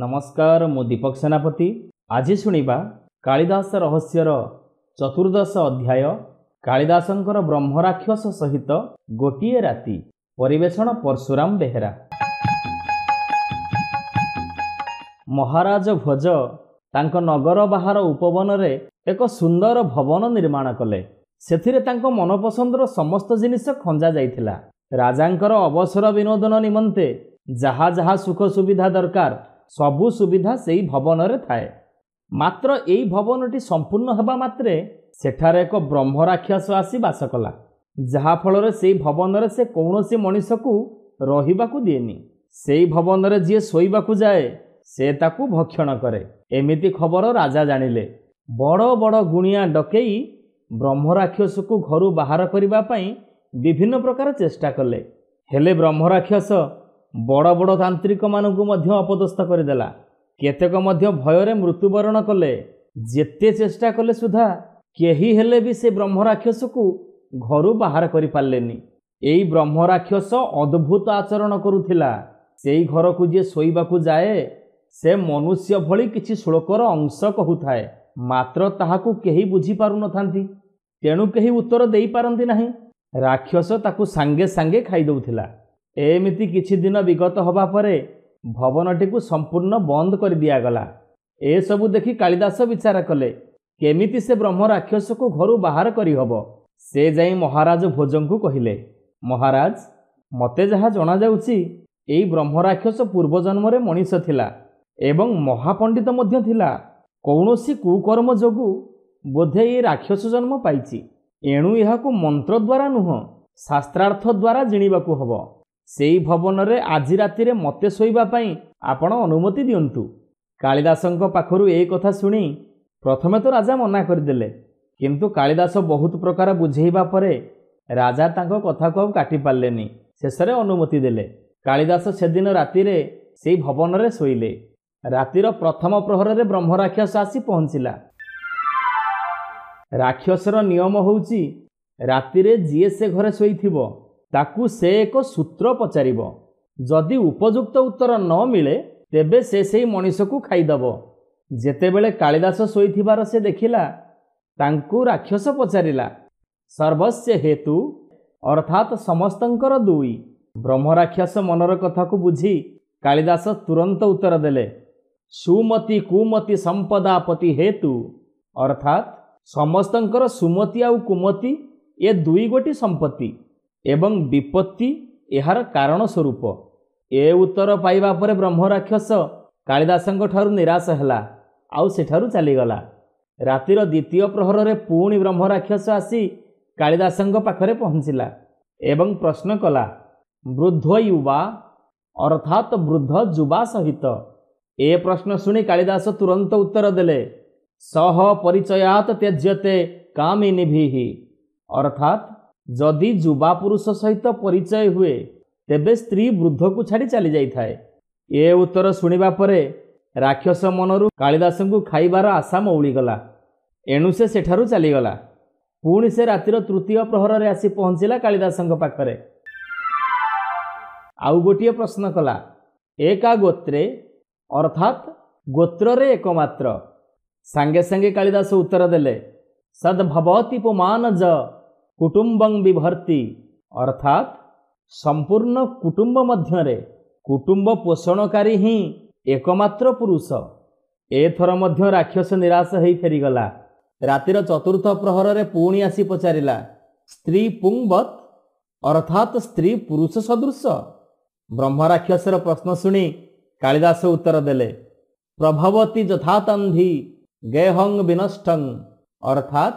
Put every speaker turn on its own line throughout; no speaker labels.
ନମସ୍କାର ମୁଁ ଦୀପକ ସେନାପତି ଆଜି ଶୁଣିବା କାଳିଦାସ ରହସ୍ୟର ଚତୁର୍ଦ୍ଦଶ ଅଧ୍ୟାୟ କାଳିଦାସଙ୍କର ବ୍ରହ୍ମରାକ୍ଷସ ସହିତ ଗୋଟିଏ ରାତି ପରିବେଷଣ ପରଶୁରାମ ବେହେରା ମହାରାଜ ଭୋଜ ତାଙ୍କ ନଗର ବାହାର ଉପବନରେ ଏକ ସୁନ୍ଦର ଭବନ ନିର୍ମାଣ କଲେ ସେଥିରେ ତାଙ୍କ ମନପସନ୍ଦର ସମସ୍ତ ଜିନିଷ ଖଞ୍ଜା ଯାଇଥିଲା ରାଜାଙ୍କର ଅବସର ବିନୋଦନ ନିମନ୍ତେ ଯାହା ଯାହା ସୁଖ ସୁବିଧା ଦରକାର ସବୁ ସୁବିଧା ସେହି ଭବନରେ ଥାଏ ମାତ୍ର ଏହି ଭବନଟି ସମ୍ପୂର୍ଣ୍ଣ ହେବା ମାତ୍ରେ ସେଠାରେ ଏକ ବ୍ରହ୍ମ ରାକ୍ଷସ ଆସି ବାସ କଲା ଯାହାଫଳରେ ସେହି ଭବନରେ ସେ କୌଣସି ମଣିଷକୁ ରହିବାକୁ ଦିଏନି ସେହି ଭବନରେ ଯିଏ ଶୋଇବାକୁ ଯାଏ ସେ ତାକୁ ଭକ୍ଷଣ କରେ ଏମିତି ଖବର ରାଜା ଜାଣିଲେ ବଡ଼ ବଡ଼ ଗୁଣିଆ ଡକେଇ ବ୍ରହ୍ମ ରାକ୍ଷସକୁ ଘରୁ ବାହାର କରିବା ପାଇଁ ବିଭିନ୍ନ ପ୍ରକାର ଚେଷ୍ଟା କଲେ ହେଲେ ବ୍ରହ୍ମରାକ୍ଷସ ବଡ଼ ବଡ଼ ତାନ୍ତ୍ରିକମାନଙ୍କୁ ମଧ୍ୟ ଅପଦସ୍ଥ କରିଦେଲା କେତେକ ମଧ୍ୟ ଭୟରେ ମୃତ୍ୟୁବରଣ କଲେ ଯେତେ ଚେଷ୍ଟା କଲେ ସୁଦ୍ଧା କେହି ହେଲେ ବି ସେ ବ୍ରହ୍ମ ରାକ୍ଷସକୁ ଘରୁ ବାହାର କରିପାରିଲେନି ଏଇ ବ୍ରହ୍ମ ରାକ୍ଷସ ଅଦ୍ଭୁତ ଆଚରଣ କରୁଥିଲା ସେଇ ଘରକୁ ଯିଏ ଶୋଇବାକୁ ଯାଏ ସେ ମନୁଷ୍ୟ ଭଳି କିଛି ଶ୍ଳୋକର ଅଂଶ କହୁଥାଏ ମାତ୍ର ତାହାକୁ କେହି ବୁଝିପାରୁନଥାନ୍ତି ତେଣୁ କେହି ଉତ୍ତର ଦେଇପାରନ୍ତି ନାହିଁ ରାକ୍ଷସ ତାକୁ ସାଙ୍ଗେ ସାଙ୍ଗେ ଖାଇଦେଉଥିଲା ଏମିତି କିଛି ଦିନ ବିଗତ ହେବା ପରେ ଭବନଟିକୁ ସମ୍ପୂର୍ଣ୍ଣ ବନ୍ଦ କରି ଦିଆଗଲା ଏସବୁ ଦେଖି କାଳିଦାସ ବିଚାର କଲେ କେମିତି ସେ ବ୍ରହ୍ମ ରାକ୍ଷସକୁ ଘରୁ ବାହାର କରିହେବ ସେ ଯାଇ ମହାରାଜ ଭୋଜଙ୍କୁ କହିଲେ ମହାରାଜ ମୋତେ ଯାହା ଜଣାଯାଉଛି ଏଇ ବ୍ରହ୍ମ ରାକ୍ଷସ ପୂର୍ବଜନ୍ମରେ ମଣିଷ ଥିଲା ଏବଂ ମହାପଣ୍ଡିତ ମଧ୍ୟ ଥିଲା କୌଣସି କୁକର୍ମ ଯୋଗୁଁ ବୋଧେ ଏ ରାକ୍ଷସ ଜନ୍ମ ପାଇଛି ଏଣୁ ଏହାକୁ ମନ୍ତ୍ର ଦ୍ୱାରା ନୁହଁ ଶାସ୍ତ୍ରାର୍ଥ ଦ୍ୱାରା ଜିଣିବାକୁ ହେବ ସେଇ ଭବନରେ ଆଜି ରାତିରେ ମୋତେ ଶୋଇବା ପାଇଁ ଆପଣ ଅନୁମତି ଦିଅନ୍ତୁ କାଳିଦାସଙ୍କ ପାଖରୁ ଏଇ କଥା ଶୁଣି ପ୍ରଥମେ ତ ରାଜା ମନା କରିଦେଲେ କିନ୍ତୁ କାଳିଦାସ ବହୁତ ପ୍ରକାର ବୁଝେଇବା ପରେ ରାଜା ତାଙ୍କ କଥାକୁ ଆଉ କାଟିପାରିଲେନି ଶେଷରେ ଅନୁମତି ଦେଲେ କାଳିଦାସ ସେଦିନ ରାତିରେ ସେଇ ଭବନରେ ଶୋଇଲେ ରାତିର ପ୍ରଥମ ପ୍ରହରରେ ବ୍ରହ୍ମରାକ୍ଷସ ଆସି ପହଞ୍ଚିଲା ରାକ୍ଷସର ନିୟମ ହେଉଛି ରାତିରେ ଯିଏ ସେ ଘରେ ଶୋଇଥିବ ତାକୁ ସେ ଏକ ସୂତ୍ର ପଚାରିବ ଯଦି ଉପଯୁକ୍ତ ଉତ୍ତର ନ ମିଳେ ତେବେ ସେ ସେହି ମଣିଷକୁ ଖାଇଦେବ ଯେତେବେଳେ କାଳିଦାସ ଶୋଇଥିବାର ସେ ଦେଖିଲା ତାଙ୍କୁ ରାକ୍ଷସ ପଚାରିଲା ସର୍ବସ୍ୱ ହେତୁ ଅର୍ଥାତ୍ ସମସ୍ତଙ୍କର ଦୁଇ ବ୍ରହ୍ମରାକ୍ଷସ ମନର କଥାକୁ ବୁଝି କାଳିଦାସ ତୁରନ୍ତ ଉତ୍ତର ଦେଲେ ସୁମତି କୁମତି ସମ୍ପଦାପତି ହେତୁ ଅର୍ଥାତ୍ ସମସ୍ତଙ୍କର ସୁମତି ଆଉ କୁମତି ଏ ଦୁଇ ଗୋଟି ସମ୍ପତ୍ତି ଏବଂ ବିପତ୍ତି ଏହାର କାରଣ ସ୍ୱରୂପ ଏ ଉତ୍ତର ପାଇବା ପରେ ବ୍ରହ୍ମରାକ୍ଷସ କାଳିଦାସଙ୍କଠାରୁ ନିରାଶ ହେଲା ଆଉ ସେଠାରୁ ଚାଲିଗଲା ରାତିର ଦ୍ୱିତୀୟ ପ୍ରହରରେ ପୁଣି ବ୍ରହ୍ମରାକ୍ଷସ ଆସି କାଳିଦାସଙ୍କ ପାଖରେ ପହଞ୍ଚିଲା ଏବଂ ପ୍ରଶ୍ନ କଲା ବୃଦ୍ଧ ୟୁବା ଅର୍ଥାତ୍ ବୃଦ୍ଧ ଯୁବା ସହିତ ଏ ପ୍ରଶ୍ନ ଶୁଣି କାଳିଦାସ ତୁରନ୍ତ ଉତ୍ତର ଦେଲେ ସହ ପରିଚୟାତ୍ ତ୍ୟଜ୍ୟତେ କାମିନିଭିହି ଅର୍ଥାତ୍ ଯଦି ଯୁବା ପୁରୁଷ ସହିତ ପରିଚୟ ହୁଏ ତେବେ ସ୍ତ୍ରୀ ବୃଦ୍ଧକୁ ଛାଡ଼ି ଚାଲିଯାଇଥାଏ ଏ ଉତ୍ତର ଶୁଣିବା ପରେ ରାକ୍ଷସ ମନରୁ କାଳିଦାସଙ୍କୁ ଖାଇବାର ଆଶା ମଉଳିଗଲା ଏଣୁ ସେ ସେଠାରୁ ଚାଲିଗଲା ପୁଣି ସେ ରାତିର ତୃତୀୟ ପ୍ରହରରେ ଆସି ପହଞ୍ଚିଲା କାଳିଦାସଙ୍କ ପାଖରେ ଆଉ ଗୋଟିଏ ପ୍ରଶ୍ନ କଲା ଏକା ଗୋତ୍ରେ ଅର୍ଥାତ୍ ଗୋତ୍ରରେ ଏକମାତ୍ର ସାଙ୍ଗେ ସାଙ୍ଗେ କାଳିଦାସ ଉତ୍ତର ଦେଲେ ସଦ୍ଭବତୀ ପୁମାନ ଜ କୁଟୁମ୍ବଂ ବିଭର୍ତ୍ତି ଅର୍ଥାତ୍ ସମ୍ପୂର୍ଣ୍ଣ କୁଟୁମ୍ବ ମଧ୍ୟରେ କୁଟୁମ୍ବ ପୋଷଣକାରୀ ହିଁ ଏକମାତ୍ର ପୁରୁଷ ଏଥର ମଧ୍ୟ ରାକ୍ଷସ ନିରାଶ ହୋଇ ଫେରିଗଲା ରାତିର ଚତୁର୍ଥ ପ୍ରହରରେ ପୁଣି ଆସି ପଚାରିଲା ସ୍ତ୍ରୀ ପୁଙ୍ଗବତ୍ ଅର୍ଥାତ୍ ସ୍ତ୍ରୀ ପୁରୁଷ ସଦୃଶ ବ୍ରହ୍ମରାକ୍ଷସର ପ୍ରଶ୍ନ ଶୁଣି କାଳିଦାସ ଉତ୍ତର ଦେଲେ ପ୍ରଭବତୀ ଯଥାତନ୍ଧି ଗେହଂ ବିନଷ୍ଟଂ ଅର୍ଥାତ୍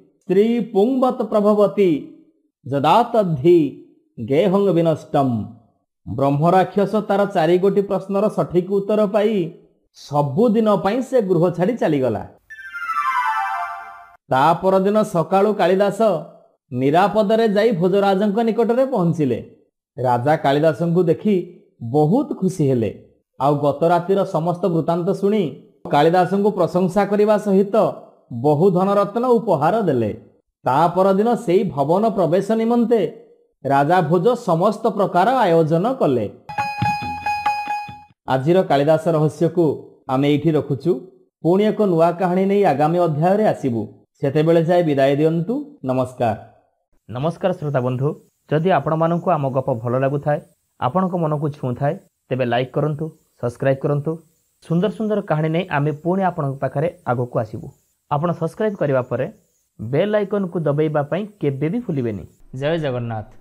స్త్రీ పుంగత్ ప్రభవతి జదాతద్ధి గేహం వినష్టం ବ୍ରହ୍ମରାକ୍ଷସ ତାର ଚାରିଗୋଟି ପ୍ରଶ୍ନର ସଠିକ ଉତ୍ତର ପାଇ ସବୁଦିନ ପାଇଁ ସେ ଗୃହ ଛାଡ଼ି ଚାଲିଗଲା ତା ପରଦିନ ସକାଳୁ କାଳିଦାସ ନିରାପଦରେ ଯାଇ ଭୋଜରାଜଙ୍କ ନିକଟରେ ପହଞ୍ଚିଲେ ରାଜା କାଳିଦାସଙ୍କୁ ଦେଖି ବହୁତ ଖୁସି ହେଲେ ଆଉ ଗତ ରାତିର ସମସ୍ତ ବୃତ୍ତାନ୍ତ ଶୁଣି କାଳିଦାସଙ୍କୁ ପ୍ରଶଂସା କରିବା ସହିତ ବହୁ ଧନରତ୍ନ ଉପହାର ଦେଲେ ତା ପରଦିନ ସେଇ ଭବନ ପ୍ରବେଶ ନିମନ୍ତେ ରାଜା ଭୋଜ ସମସ୍ତ ପ୍ରକାର ଆୟୋଜନ କଲେ ଆଜିର କାଳିଦାସ ରହସ୍ୟକୁ ଆମେ ଏଇଠି ରଖୁଛୁ ପୁଣି ଏକ ନୂଆ କାହାଣୀ ନେଇ ଆଗାମୀ ଅଧ୍ୟାୟରେ ଆସିବୁ ସେତେବେଳେ ଯାଏ ବିଦାୟ ଦିଅନ୍ତୁ ନମସ୍କାର ନମସ୍କାର ଶ୍ରୋତା ବନ୍ଧୁ ଯଦି ଆପଣମାନଙ୍କୁ ଆମ ଗପ ଭଲ ଲାଗୁଥାଏ ଆପଣଙ୍କ ମନକୁ ଛୁଉଁଥାଏ ତେବେ ଲାଇକ୍ କରନ୍ତୁ ସବସ୍କ୍ରାଇବ୍ କରନ୍ତୁ ସୁନ୍ଦର ସୁନ୍ଦର କାହାଣୀ ନେଇ ଆମେ ପୁଣି ଆପଣଙ୍କ ପାଖରେ ଆଗକୁ ଆସିବୁ ଆପଣ ସବସ୍କ୍ରାଇବ୍ କରିବା ପରେ ବେଲ୍ ଆଇକନ୍କୁ ଦବାଇବା ପାଇଁ କେବେ ବି ଭୁଲିବେନି ଜୟ ଜଗନ୍ନାଥ